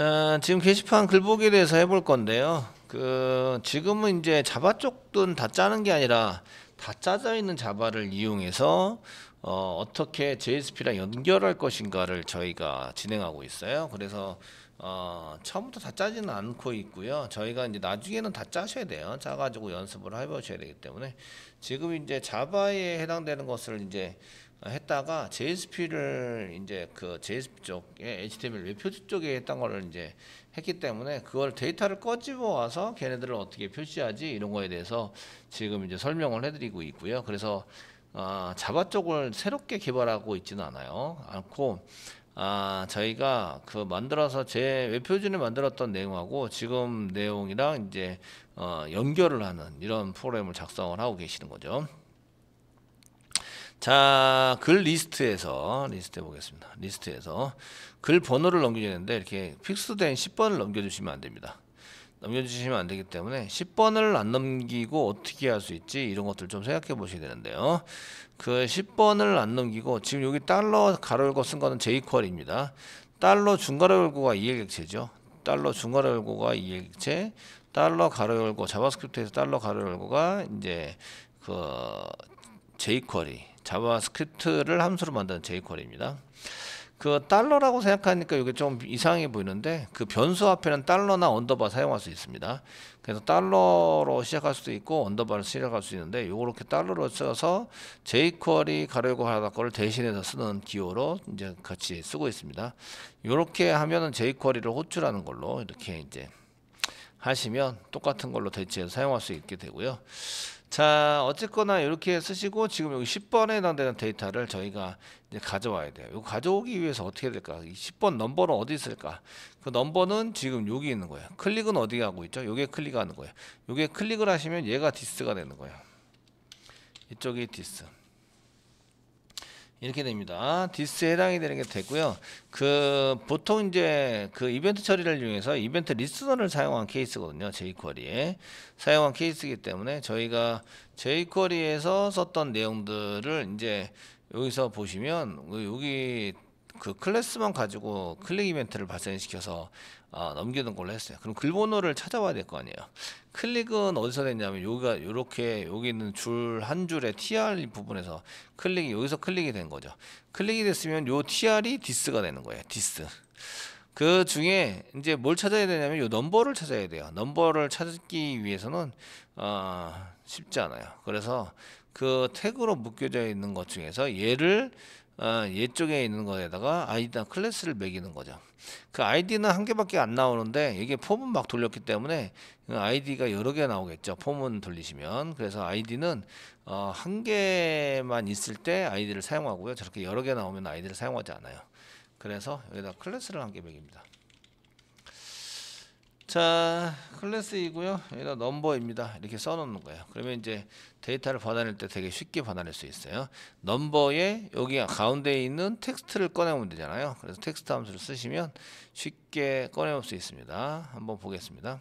자, 지금 게시판 글보기에 대해서 해볼 건데요. 그 지금은 이제 자바 쪽은 다 짜는 게 아니라 다 짜져 있는 자바를 이용해서 어, 어떻게 JSP랑 연결할 것인가를 저희가 진행하고 있어요. 그래서 어, 처음부터 다 짜지는 않고 있고요. 저희가 이제 나중에는 다 짜셔야 돼요. 짜가지고 연습을 해보셔야 되기 때문에 지금 이제 자바에 해당되는 것을 이제 했다가 JSP를 이제 그 JSP 쪽에 HTML 웹 표지 쪽에 했던 거를 이제 했기 때문에 그걸 데이터를 꺼집어 와서 걔네들을 어떻게 표시하지 이런 거에 대해서 지금 이제 설명을 해드리고 있고요. 그래서 아, 자바 쪽을 새롭게 개발하고 있지는 않아요. 않고 아, 저희가 그 만들어서 제 웹표준에 만들었던 내용하고 지금 내용이랑 이제 어, 연결을 하는 이런 프로그램을 작성을 하고 계시는 거죠. 자, 글 리스트에서 리스트 해 보겠습니다. 리스트에서 글 번호를 넘겨주는데 이렇게 픽스된 10번을 넘겨주시면 안 됩니다. 넘겨주시면 안 되기 때문에 10번을 안 넘기고 어떻게 할 수 있지 이런 것들 좀 생각해 보셔야 되는데요. 그 10번을 안 넘기고 지금 여기 달러 가로 열고 쓴 거는 제이퀄입니다. 달러 중괄호 열고가 이해객체죠. 달러 중괄호 열고가 이해객체, 달러 가로 열고 자바스크립트에서 달러 가로 열고가 이제 그 제이쿼리 자바스크립트를 함수로 만드는 제이쿼리입니다. 그 달러라고 생각하니까 이게 좀 이상해 보이는데 그 변수 앞에는 달러나 언더바 사용할 수 있습니다. 그래서 달러로 시작할 수도 있고 언더바를 시작할 수 있는데 요렇게 달러로 써서 jQuery 가려고 하다 거를 대신해서 쓰는 기호로 이제 같이 쓰고 있습니다. 요렇게 하면은 jQuery를 호출하는 걸로 이렇게 이제 하시면 똑같은 걸로 대체해서 사용할 수 있게 되고요. 자 어쨌거나 이렇게 쓰시고 지금 여기 10번에 해당되는 데이터를 저희가 이제 가져와야 돼요. 이거 가져오기 위해서 어떻게 해야 될까? 이 10번 넘버는 어디 있을까? 그 넘버는 지금 여기 있는 거예요. 클릭은 어디 하고 있죠? 요게 클릭하는 거예요. 요게 클릭을 하시면 얘가 디스가 되는 거예요. 이쪽이 디스. 이렇게 됩니다. 디스에 해당이 되는 게 됐고요. 그 보통 이제 그 이벤트 처리를 이용해서 이벤트 리스너를 사용한 케이스거든요. 제이쿼리에 사용한 케이스이기 때문에 저희가 제이쿼리에서 썼던 내용들을 이제 여기서 보시면 여기 그 클래스만 가지고 클릭 이벤트를 발생시켜서 어, 넘기는 걸로 했어요. 그럼 글번호를 찾아봐야될 거 아니에요. 클릭은 어디서 됐냐면 여기가 요렇게 여기 있는 줄 한 줄의 TR 부분에서 클릭이 여기서 클릭이 된 거죠. 클릭이 됐으면 요 TR이 디스가 되는 거예요. 디스. 그 중에 이제 뭘 찾아야 되냐면 요 넘버를 찾아야 돼요. 넘버를 찾기 위해서는 아, 쉽지 않아요. 그래서 그 태그로 묶여져 있는 것 중에서 얘를 어, 아, 쪽에 있는 거에다가 아이디랑 클래스를 매기는 거죠. 그 아이디는 한 개밖에 안 나오는데 이게 폼은 막 돌렸기 때문에 아이디가 여러 개 나오겠죠. 폼은 돌리시면 그래서 아이디는 어, 한 개만 있을 때 아이디를 사용하고요. 저렇게 여러 개 나오면 아이디를 사용하지 않아요. 그래서 여기다 클래스를 한 개 매깁니다. 자 클래스이고요 여기다 넘버입니다 이렇게 써놓는 거예요 그러면 이제 데이터를 받아낼 때 되게 쉽게 받아낼 수 있어요 넘버에 여기 가운데 있는 텍스트를 꺼내면 되잖아요 그래서 텍스트 함수를 쓰시면 쉽게 꺼내올 수 있습니다 한번 보겠습니다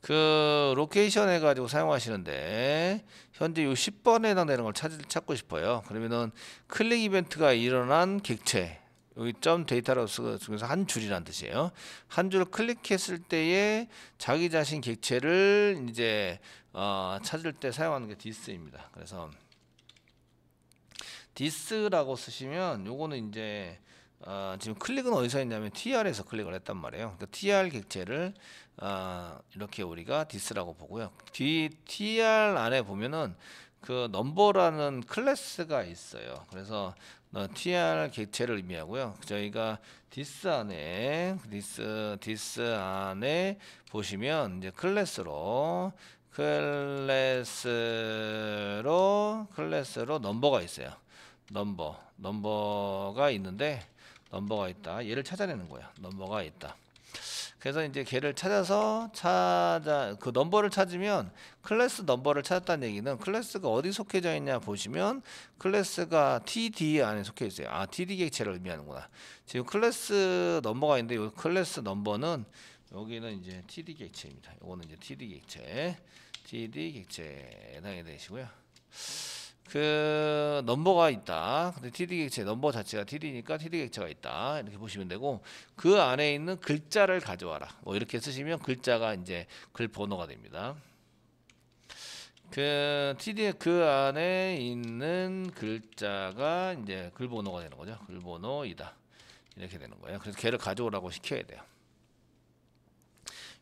그 로케이션 해가지고 사용하시는데 현재 요 10번에 해당되는 걸 찾, 찾고 싶어요 그러면은 클릭 이벤트가 일어난 객체 여기 점 데이터로서 중에서 한 줄이란 뜻이에요. 한 줄을 클릭했을 때에 자기 자신 객체를 이제 어, 찾을 때 사용하는 게 디스입니다. 그래서 디스라고 쓰시면 요거는 이제 어, 지금 클릭은 어디서 했냐면 TR에서 클릭을 했단 말이에요. 그러니까 TR 객체를 어, 이렇게 우리가 디스라고 보고요. D, TR 안에 보면은 그 넘버라는 클래스가 있어요. 그래서 어, TR 객체를 의미하고요. 저희가 디스 안에 디스 디스 안에 보시면 이제 클래스로 클래스로 클래스로 넘버가 있어요. 넘버 넘버가 있는데 넘버가 있다. 얘를 찾아내는 거야. 넘버가 있다. 그래서 이제 걔를 찾아서 찾아 그 넘버를 찾으면 클래스 넘버를 찾았다는 얘기는 클래스가 어디 속해져 있냐 보시면 클래스가 TD 안에 속해 있어요. 아 TD 객체를 의미하는구나. 지금 클래스 넘버가 있는데 이 클래스 넘버는 여기는 이제 TD 객체입니다. 이거는 이제 TD 객체, TD 객체에 해당이 되시고요. 그 넘버가 있다. 근데 TD 객체 넘버 자체가 TD니까 TD 객체가 있다. 이렇게 보시면 되고 그 안에 있는 글자를 가져와라. 뭐 이렇게 쓰시면 글자가 이제 글 번호가 됩니다. 그 t d 그 안에 있는 글자가 이제 글 번호가 되는 거죠. 글 번호이다. 이렇게 되는 거예요. 그래서 걔를 가져오라고 시켜야 돼요.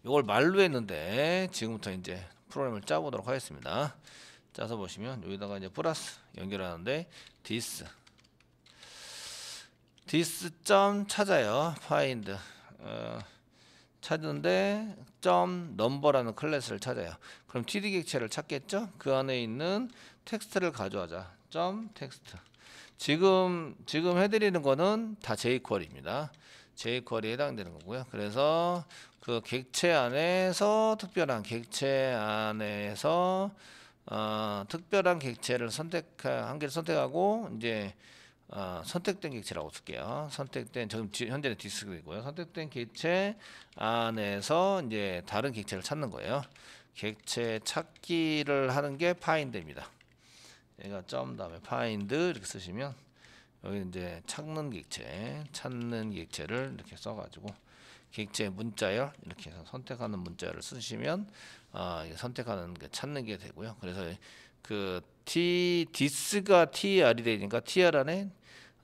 이걸 말로 했는데 지금부터 이제 프로그램을 짜보도록 하겠습니다. 짜서 보시면 여기다가 이제 플러스 연결하는데 this this 점 찾아요 find 어, 찾는데 점 넘버라는 클래스를 찾아요 그럼 td 객체를 찾겠죠 그 안에 있는 텍스트를 가져와자점 텍스트 지금 지금 해드리는 거는 다 jQuery입니다 jQuery에 해당되는 거고요 그래서 그 객체 안에서 특별한 객체 안에서 어, 특별한 객체를 선택한 개를 선택하고 이제 어, 선택된 객체라고 쓸게요. 선택된 지금 현재는 디스크이고요. 선택된 객체 안에서 이제 다른 객체를 찾는 거예요. 객체 찾기를 하는 게 f i n 입니다 얘가 점 다음에 f i n 이렇게 쓰시면 여기 이제 찾는 객체, 찾는 객체를 이렇게 써가지고 객체 문자열 이렇게 해서 선택하는 문자열을 쓰시면 어, 선택하는 게 찾는 게 되고요. 그래서 그 t 디스가 tr이 되니까 tr 안에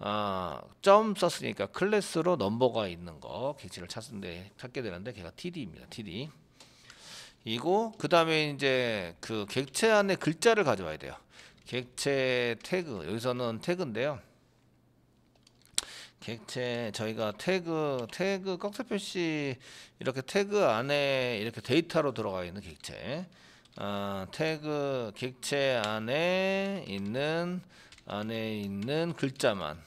어, 점 썼으니까 클래스로 넘버가 있는 거객체를 찾는데 찾게 되는데 걔가 td입니다. td 이고 그 다음에 이제 그 객체 안에 글자를 가져와야 돼요. 객체 태그 여기서는 태그인데요. 객체 저희가 태그 태그 꺽쇠 표시 이렇게 태그 안에 이렇게 데이터로 들어가 있는 객체 어, 태그 객체 안에 있는 안에 있는 글자만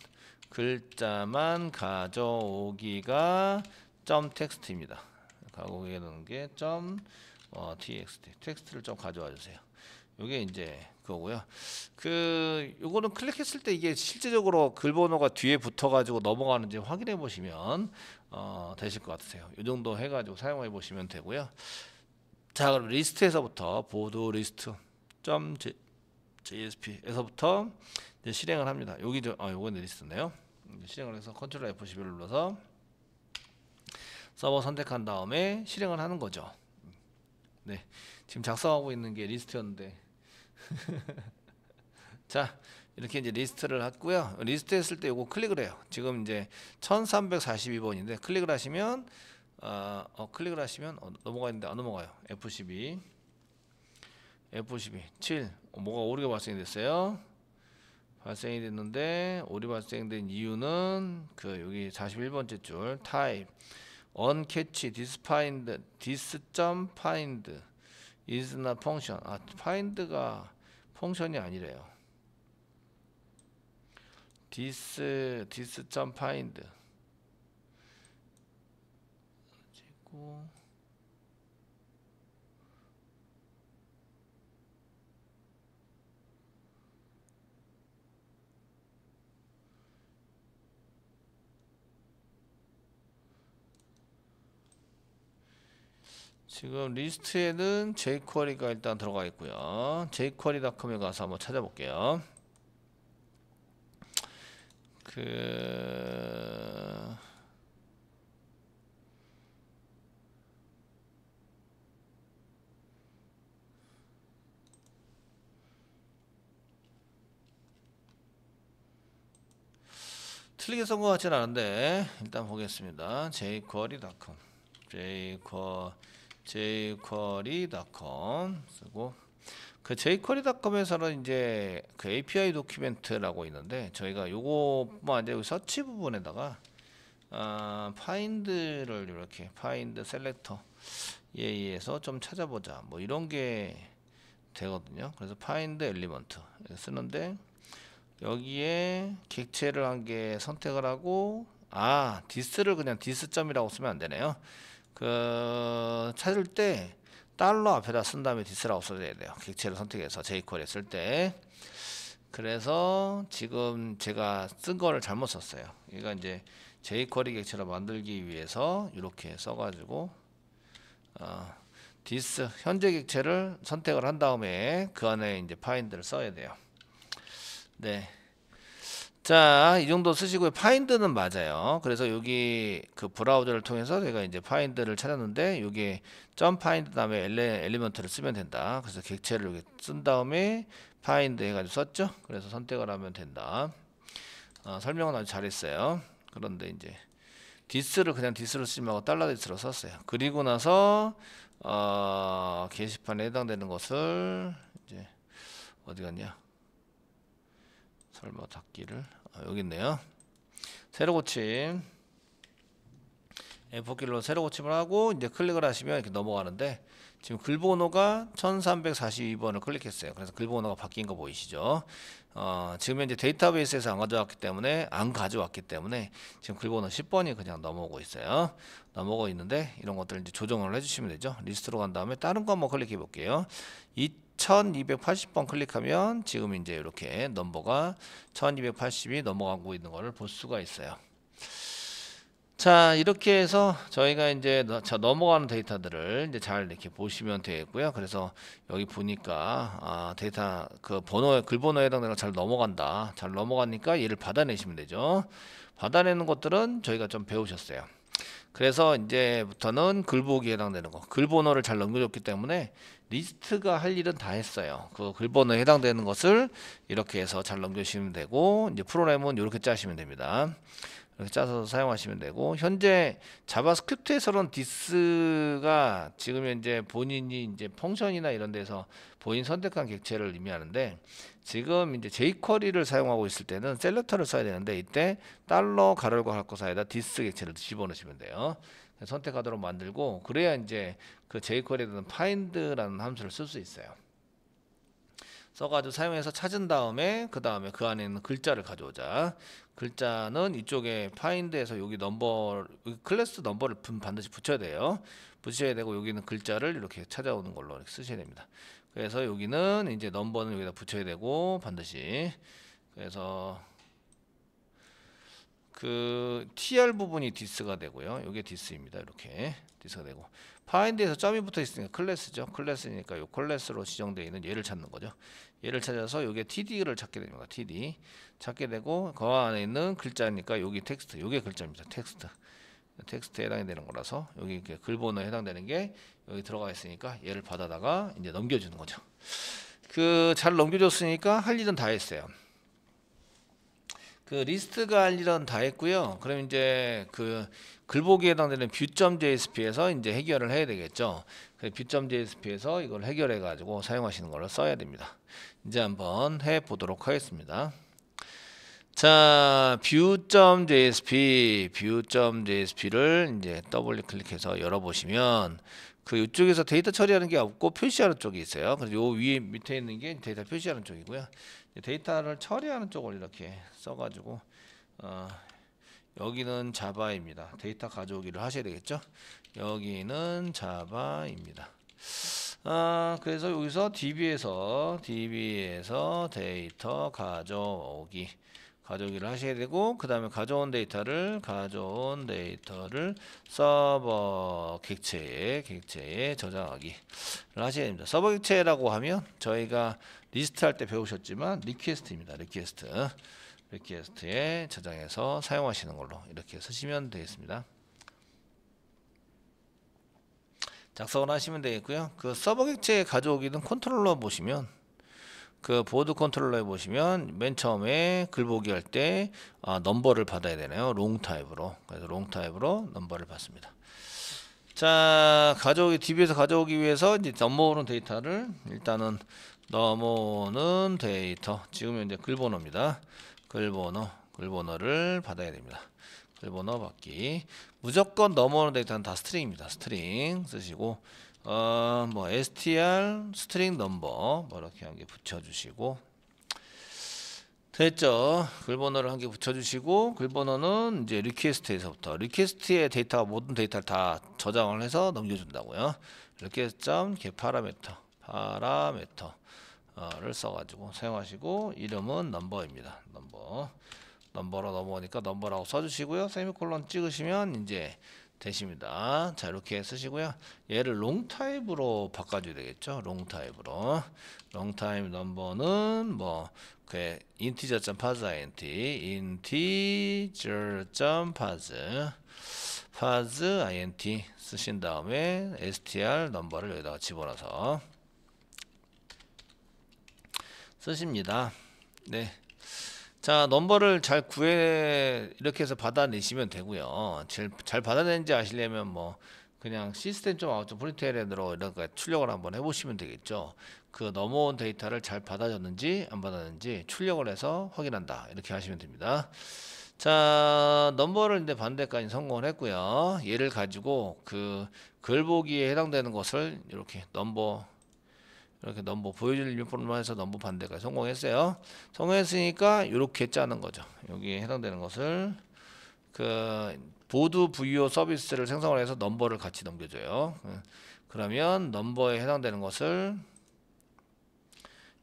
글자만 가져오기가 점 텍스트입니다. 가져오게 되는 게점 어, txt 텍스트를 좀 가져와 주세요. 이게 이제 그거고요. 그 요거는 클릭했을 때 이게 실제적으로 글번호가 뒤에 붙어가지고 넘어가는지 확인해 보시면 어, 되실 것 같으세요. 이 정도 해가지고 사용해 보시면 되고요. 자 그럼 리스트에서부터 보드 리스트 점 JSP에서부터 실행을 합니다. 여기 저, 아, 요건 리스트네요. 실행을 해서 컨트롤 F11을 눌러서 서버 선택한 다음에 실행을 하는 거죠. 네, 지금 작성하고 있는 게 리스트였는데 자 이렇게 이제 리스트를 했고요 리스트 했을 때요거 클릭을 해요 지금 이제 1342번인데 클릭을 하시면 어, 어 클릭을 하시면 어, 넘어가는데 안 아, 넘어가요 F12 F12 7 어, 뭐가 오류가 발생이 됐어요 발생이 됐는데 오류 발생된 이유는 그 여기 41번째 줄 타입 onCatch disfind dis.find is not function 아 find가 펑션이 아니래요. this this 점 find 그리고 지금 리스트에는 jQuery가 일단 들어가 있고요. jQuery.com에 가서 한번 찾아볼게요. 그 틀리게 쓴것 같진 않은데 일단 보겠습니다. jQuery.com jQuery jquery.com 쓰고 그 jquery.com에서는 이제 그 API 도큐멘트라고 있는데 저희가 요거만 뭐 이제 서치 부분에다가 아, f i n 를 이렇게 파인드 셀 s 터에 의해서 좀 찾아보자 뭐 이런 게 되거든요. 그래서 파인드 엘리먼트 쓰는데 여기에 객체를 한 개 선택을 하고 아 디스를 그냥 디스점이라고 쓰면 안 되네요. 그 찾을 때 달러 앞에다 쓴 다음에 디스라고 써야 돼요. 객체를 선택해서 제이퀄에 쓸 때. 그래서 지금 제가 쓴 거를 잘못 썼어요. 얘가 그러니까 이제 제이쿼 객체로 만들기 위해서 이렇게 써가지고 어, 디스 현재 객체를 선택을 한 다음에 그 안에 이제 파인드를 써야 돼요. 네. 자, 이 정도 쓰시고요. 파인드는 맞아요. 그래서 여기 그 브라우저를 통해서 제가 이제 파인드를 찾았는데 여기 점 파인드 다음에 엘레, 엘리먼트를 쓰면 된다. 그래서 객체를 여기 쓴 다음에 파인드 해가지고 썼죠. 그래서 선택을 하면 된다. 어, 설명은 아주 잘했어요. 그런데 이제 디스를 그냥 디스로 쓰지 말고 달러 디스로 썼어요. 그리고 나서 어, 게시판에 해당되는 것을 이제 어디 갔냐? 설마 닫기를 어, 여기 있네요 새로 고침 F4키로 세로 고침을 하고 이제 클릭을 하시면 이렇게 넘어가는데 지금 글번호가 1342번을 클릭했어요 그래서 글번호가 바뀐 거 보이시죠 어, 지금 현재 데이터베이스에서 안 가져왔기 때문에 안 가져왔기 때문에 지금 글번호 10번이 그냥 넘어오고 있어요 넘어오고 있는데 이런 것들 이제 조정을 해주시면 되죠 리스트로 간 다음에 다른 거 한번 클릭해 볼게요 1280번 클릭하면 지금 이제 이렇게 넘버가 1280이 넘어가고 있는 것을 볼 수가 있어요. 자 이렇게 해서 저희가 이제 넘어가는 데이터들을 이제 잘 이렇게 보시면 되겠고요. 그래서 여기 보니까 아, 데이터 그 번호에 글번호에 해당되는 잘 넘어간다. 잘 넘어가니까 얘를 받아내시면 되죠. 받아내는 것들은 저희가 좀 배우셨어요. 그래서 이제부터는 글보기에 해당되는 거, 글번호를 잘 넘겨줬기 때문에 리스트가 할 일은 다 했어요. 그글본에 해당되는 것을 이렇게 해서 잘 넘겨주시면 되고 이제 프로그램은 이렇게 짜시면 됩니다. 이렇게 짜서 사용하시면 되고 현재 자바스크립트에서는 디스가 지금 이제 본인이 이제 펑션이나 이런 데서 본인 선택한 객체를 의미하는데 지금 이제 jQuery를 사용하고 있을 때는 셀렉터를 써야 되는데 이때 달러 가로열과 갖고 사이에다 디스 객체를 집어넣으시면 돼요. 선택하도록 만들고 그래야 이제 그 jQuery에 find라는 함수를 쓸 수 있어요. 써가지고 사용해서 찾은 다음에 그 다음에 그 안에 있는 글자를 가져오자 글자는 이쪽에 f i n d 에서 여기 넘버 클래스 넘버를 반드시 붙여야 돼요 붙여야 되고 여기는 글자를 이렇게 찾아오는 걸로 이렇게 쓰셔야 됩니다 그래서 여기는 이제 넘버는 여기다 붙여야 되고 반드시 그래서 그 TR 부분이 디스가 되고요. 이게 디스입니다. 이렇게 디스가 되고 파인드에서 점이 붙어 있으니까 클래스죠. 클래스니까 요 클래스로 지정되어 있는 얘를 찾는 거죠. 얘를 찾아서 요게 TD를 찾게 됩니다. TD 찾게 되고 그 안에 있는 글자니까 여기 텍스트, 요게 글자입니다. 텍스트. 텍스트에 해당이 되는 거라서 여기 이렇게 글번호에 해당되는 게 여기 들어가 있으니까 얘를 받아다가 이제 넘겨주는 거죠. 그 잘 넘겨줬으니까 할 일은 다 했어요. 그 리스트 관리는 다 했고요. 그럼 이제 그 글보기에 해당되는 뷰점 JSP에서 이제 해결을 해야 되겠죠. 그 뷰점 JSP에서 이걸 해결해 가지고 사용하시는 걸로 써야 됩니다. 이제 한번 해 보도록 하겠습니다. 자, 뷰점 JSP, 뷰점 JSP를 이제 더블 클릭해서 열어보시면 그 이쪽에서 데이터 처리하는 게 없고 표시하는 쪽이 있어요. 그래서 요 위에 밑에 있는 게 데이터 표시하는 쪽이고요. 데이터를 처리하는 쪽을 이렇게 써가지고 어, 여기는 자바입니다. 데이터 가져오기를 하셔야 되겠죠. 여기는 자바입니다. 아, 그래서 여기서 DB에서 DB에서 데이터 가져오기 가져오기를 하셔야 되고 그 다음에 가져온 데이터를 가져온 데이터를 서버 객체에 객체에 저장하기를 하셔야 됩니다. 서버 객체라고 하면 저희가 리스트 할 때 배우셨지만 리퀘스트입니다. 리퀘스트. 리퀘스트에 저장해서 사용하시는 걸로 이렇게 쓰시면 되겠습니다. 작성을 하시면 되겠고요. 그 서버 객체 가져오기는 컨트롤러 보시면 그 보드 컨트롤러에 보시면 맨 처음에 글보기 할때 아, 넘버를 받아야 되네요. 롱 타입으로. 그래서 롱 타입으로 넘버를 받습니다. 자, 가져오기 DB에서 가져오기 위해서 이제 넘버오는 데이터를 일단은 넘어오는 데이터 지금 현재 글번호입니다 글번호 글번호를 받아야 됩니다 글번호 받기 무조건 넘어오는 데이터는 다 스트링입니다 스트링 쓰시고 어, 뭐 str 스트링 넘버 뭐 이렇게 한 개 붙여주시고 됐죠 글번호를 한 개 붙여주시고 글번호는 이제 리퀘스트에서부터 리퀘스트의 데이터 모든 데이터를 다 저장을 해서 넘겨준다고요 리퀘스트 점 파라메터 파라메터를 써가지고 사용하시고 이름은 넘버입니다. 넘버 넘버로 넘어오니까 넘버라고 써주시고요. 세미콜론 찍으시면 이제 되십니다. 자 이렇게 쓰시고요. 얘를 롱 타입으로 바꿔줘야 되겠죠. 롱 타입으로 롱 타입 넘버는 뭐 그 인티저 점 파즈 int 인티저 점 파즈 파즈 int 쓰신 다음에 str 넘버를 여기다가 집어넣어서 쓰십니다 네. 자 넘버를 잘 구해 이렇게 해서 받아내시면 되고요 잘, 잘 받아내는지 아시려면 뭐 그냥 시스템 좀 아웃 좀 프린트헤드로 이렇게 출력을 한번 해보시면 되겠죠 그 넘어온 데이터를 잘 받아줬는지 안 받았는지 출력을 해서 확인한다 이렇게 하시면 됩니다 자 넘버를 이제 반대까지 성공을 했고요 얘를 가지고 그 글보기에 해당되는 것을 이렇게 넘버 이렇게 넘버 보여줄 1%만 해서 넘버 반대까지 성공했어요. 성공했으니까 이렇게 짜는 거죠. 여기에 해당되는 것을 그 보드 VO 서비스를 생성을 해서 넘버를 같이 넘겨줘요. 예. 그러면 넘버에 해당되는 것을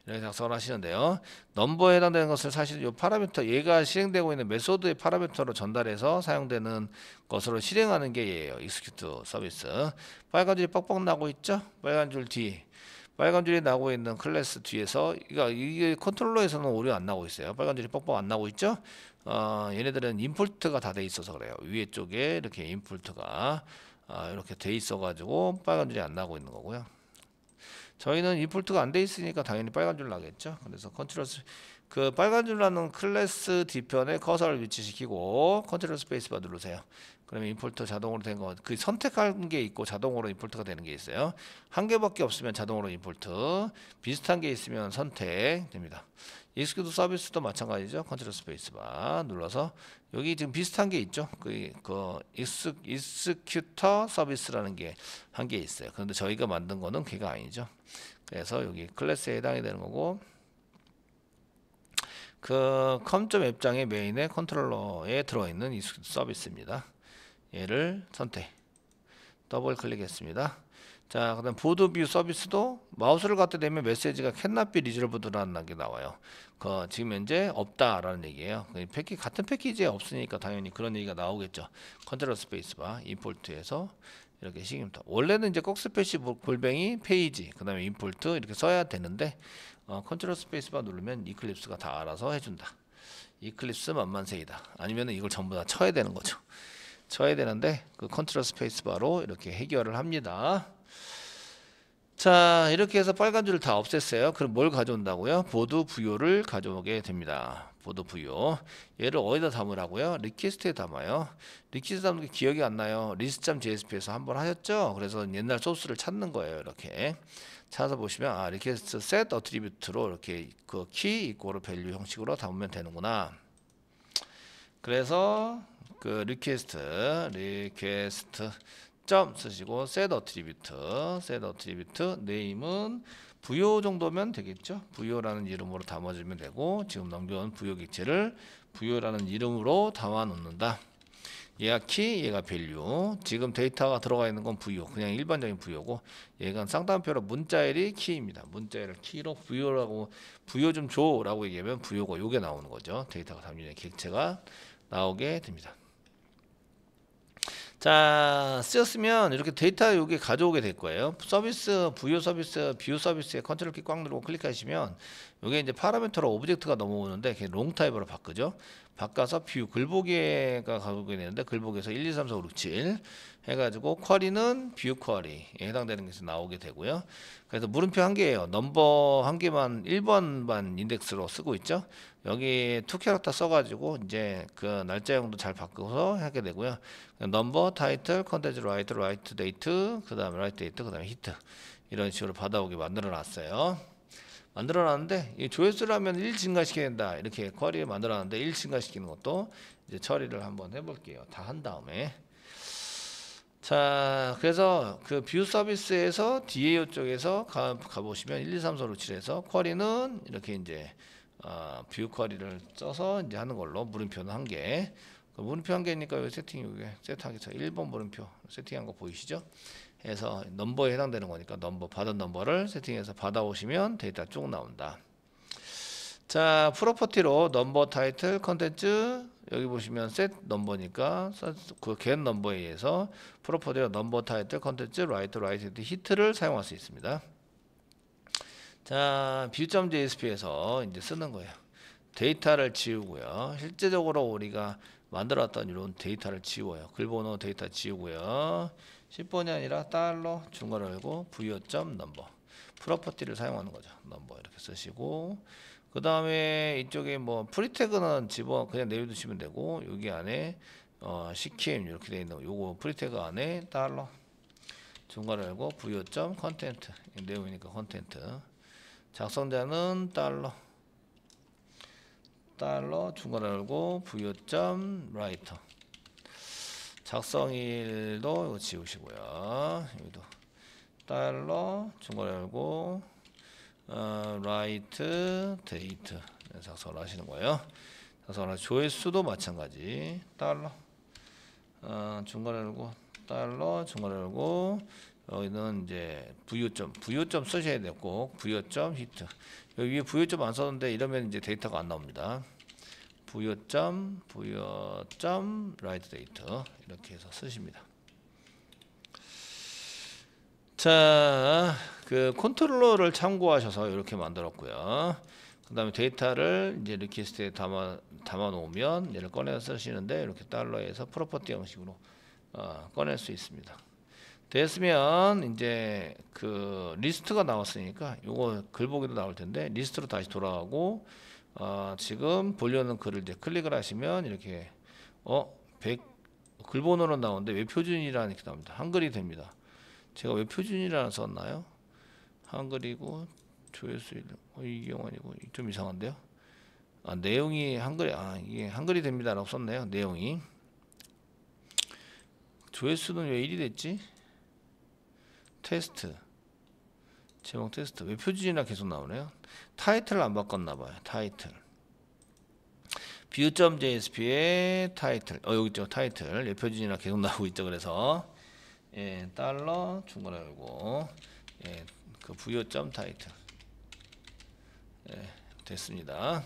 이렇게 작성을 하시는데요. 넘버에 해당되는 것을 사실 이 파라미터 얘가 실행되고 있는 메소드의 파라미터로 전달해서 사용되는 것으로 실행하는 게 얘예요. 익스큐트 서비스. 빨간 줄이 뻑뻑 나고 있죠? 빨간 줄 뒤. 빨간 줄이 나고 있는 클래스 뒤에서 그러니까 이게 컨트롤러에서는 오류 안 나고 있어요. 빨간 줄이 뻑뻑 안 나고 있죠. 어, 얘네들은 임폴트가 다 돼 있어서 그래요. 위에 쪽에 이렇게 임폴트가 아, 어, 이렇게 돼 있어 가지고 빨간 줄이 안 나고 있는 거고요. 저희는 임폴트가 안 돼 있으니까 당연히 빨간 줄 나겠죠. 그래서 컨트롤 그 빨간 줄나는 클래스 뒤편에 커서를 위치시키고 컨트롤 스페이스바 누르세요. 그러면 임포트 자동으로 된건그 선택한 게 있고 자동으로 임포트가 되는 게 있어요. 한 개밖에 없으면 자동으로 임포트, 비슷한 게 있으면 선택됩니다. 익스큐드 서비스도 마찬가지죠. 컨트롤 스페이스바 눌러서 여기 지금 비슷한 게 있죠. 그, 그 익스, 익스큐터 서비스라는 게 한 개 있어요. 그런데 저희가 만든 거는 그게 아니죠. 그래서 여기 클래스에 해당이 되는 거고 그 컴점 장의 메인의 컨트롤러에 들어있는 이스큐트 서비스입니다. 얘를 선택 더블 클릭했습니다 자, 그다음 보드 뷰 서비스도 마우스를 갖다 대면 메시지가 캔나 n 리졸브드라는 게 나와요. 그 지금 현재 없다라는 얘기예요. 그 패키 같은 패키지에 없으니까 당연히 그런 얘기가 나오겠죠. 컨트롤 스페이스바 인폴트에서 이렇게 시킵니다. 원래는 이제 꺽스페시 골뱅이 페이지 그다음에 인폴트 이렇게 써야 되는데 어, 컨트롤 스페이스바 누르면 이클립스가 다 알아서 해준다. 이클립스 만만세이다. 아니면 이걸 전부 다 쳐야 되는 거죠. 쳐야 되는데 그 컨트롤 스페이스 바로 이렇게 해결을 합니다. 자 이렇게 해서 빨간 줄을 다 없앴어요. 그럼 뭘 가져온다고요? 보드 부요를 가져오게 됩니다. 보드 부요. 얘를 어디다 담으라고요? 리퀘스트에 담아요. 리퀘스트 담는 게 기억이 안 나요. 리스트점 JSP에서 한번 하셨죠? 그래서 옛날 소스를 찾는 거예요. 이렇게 찾아 보시면 아 리퀘스트 셋 어트리뷰트로 이렇게 그 키 이꼬르 밸류 형식으로 담으면 되는구나. 그래서 그 리퀘스트 리퀘스트 점 쓰시고 set attribute set attribute n a 은부여 정도면 되겠죠. 부여라는 이름으로 담아주면 되고 지금 넘겨온 부여 객체를 부여라는 이름으로 담아 놓는다. 얘가 키, 얘가 밸류. 지금 데이터가 들어가 있는 건부여 그냥 일반적인 부여고 얘가 상단표로 문자열이 키입니다. 문자열을 키로 부여라고부여좀 줘라고 얘기하면 부여고 요게 나오는 거죠. 데이터가 담긴 객체가 나오게 됩니다. 자 쓰였으면 이렇게 데이터 여기 가져오게 될 거예요 서비스 부유 서비스 뷰 서비스에 컨트롤 키꽉 누르고 클릭하시면 이게 이제 파라미터로 오브젝트가 넘어오는데 롱 타입으로 바꾸죠 바꿔서 뷰글보기가 가보게 되는데 글보기에서 1, 2, 3, 4, 5, 6, 7 해가지고 쿼리는 뷰 쿼리에 해당되는 것이 나오게 되고요. 그래서 물음표 한 개예요. 넘버 한 개만 1번만 인덱스로 쓰고 있죠. 여기 투 캐릭터 써가지고 이제 그 날짜형도 잘 바꿔서 하게 되고요. 넘버, 타이틀, 컨텐츠, 라이트, 라이트 데이트, 그 다음에 라이트 데이트, 그 다음에 히트 이런 식으로 받아오게 만들어 놨어요. 만들어놨는데 이 조회수를 하면 1 증가시켜야 된다 이렇게 쿼리를 만들어놨는데 1 증가시키는 것도 이제 처리를 한번 해볼게요 다 한 다음에 자 그래서 그 뷰 서비스에서 DAO 쪽에서 가, 가보시면 1 2 3 4로 7에서 쿼리는 이렇게 이제 어, 뷰 쿼리를 써서 이제 하는 걸로 물음표는 한개 그 물음표 한 개니까 요 세팅 여게 세팅하기 전 1번 물음표 세팅한 거 보이시죠 해서 넘버에 해당되는 거니까 넘버 받은 넘버를 세팅해서 받아오시면 데이터 쭉 나온다. 자 프로퍼티로 넘버 타이틀 컨텐츠 여기 보시면 셋 넘버니까 그겟 넘버에 의해서 프로퍼티로 넘버 타이틀 컨텐츠 라이트 라이트 히트를 사용할 수 있습니다. 자 v i e j s p 에서 이제 쓰는 거예요. 데이터를 지우고요. 실제적으로 우리가 만들었던 이런 데이터를 지워요. 글번호 데이터 지우고요. 10번이 아니라 달러 중괄호 열고 부여점 넘버 프로퍼티를 사용하는 거죠. 넘버 이렇게 쓰시고 그 다음에 이쪽에 뭐 프리태그는 집어 그냥 내려두시면 되고 여기 안에 어, CKM 이렇게 되어 있는 요거 프리태그 안에 달러 중괄호 열고 부여점 컨텐트 내용이니까 컨텐트 작성자는 달러 달러 중괄호 열고 부여점 라이터 작성일도 지우시고요. 여기도 달러 중괄 열고 어, 라이트 데이트 작성을 하시는 거예요. 작성을 조회수도 마찬가지 달러 어, 중괄 열고 달러 중괄 열고 여기는 이제 부요점 부요점 쓰셔야 되고 부요점 히트 여기 부요점 안 썼는데 이러면 이제 데이터가 안 나옵니다. 부여점 부여점 라이드 데이터 이렇게 해서 쓰십니다. 자, 그 컨트롤러를 참고하셔서 이렇게 만들었고요. 그 다음에 데이터를 이제 리퀘스트에 담아, 담아 놓으면 얘를 꺼내서 쓰시는데 이렇게 달러에서 프로퍼티 형식으로 어, 꺼낼 수 있습니다. 됐으면 이제 그 리스트가 나왔으니까 이거 글보기도 나올 텐데 리스트로 다시 돌아가고 어, 지금 보려는 글을 이제 클릭을 하시면 이렇게 어 100, 글본어로 나오는데 외표준이라는 게 나옵니다. 한글이 됩니다. 제가 외표준이라는 썼나요? 한글이고 조회수 어, 이경 영원이고 좀 이상한데요. 아, 내용이 한글이 아 이게 한글이 됩니다라고 썼네요. 내용이 조회수는 왜 1이 됐지? 테스트 제목 테스트 왜표지나 계속 나오네요 타이틀 안 바꿨나 봐요 타이틀 v j s p 의 타이틀 어 여기 있죠 타이틀 예, 표준나 계속 나오고 있죠 그래서 예 달러 중간에 열고 예그 부 타이틀 예 됐습니다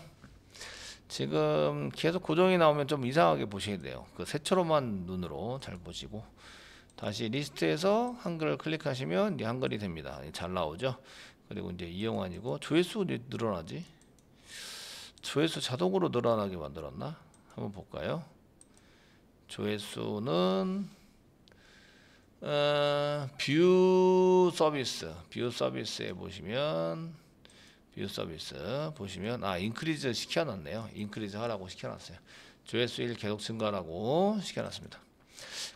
지금 계속 고정이 나오면 좀 이상하게 보셔야 돼요 그 새처럼한 눈으로 잘 보시고 다시 리스트에서 한글을 클릭하시면 한글이 됩니다. 잘 나오죠? 그리고 이제 이영환이고 조회수 늘어나지? 조회수 자동으로 늘어나게 만들었나? 한번 볼까요? 조회수는 어, 뷰 서비스 뷰 서비스에 보시면 뷰 서비스 보시면 아 인크리즈 시켜놨네요 인크리즈 하라고 시켜놨어요 조회수 1 계속 증가라고 시켜놨습니다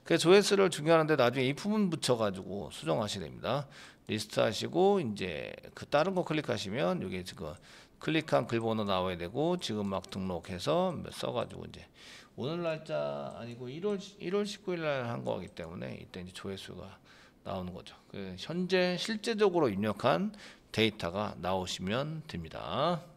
그 조회수를 중요한데 나중에 이 부분 붙여가지고 수정하셔야 됩니다. 리스트 하시고 이제 그 다른 거 클릭하시면 이게 지금 클릭한 글번호 나와야 되고 지금 막 등록해서 써가지고 이제 오늘 날짜 아니고 1월 1월 19일 날 한 거기 때문에 이때 이제 조회수가 나오는 거죠. 그 현재 실제적으로 입력한 데이터가 나오시면 됩니다.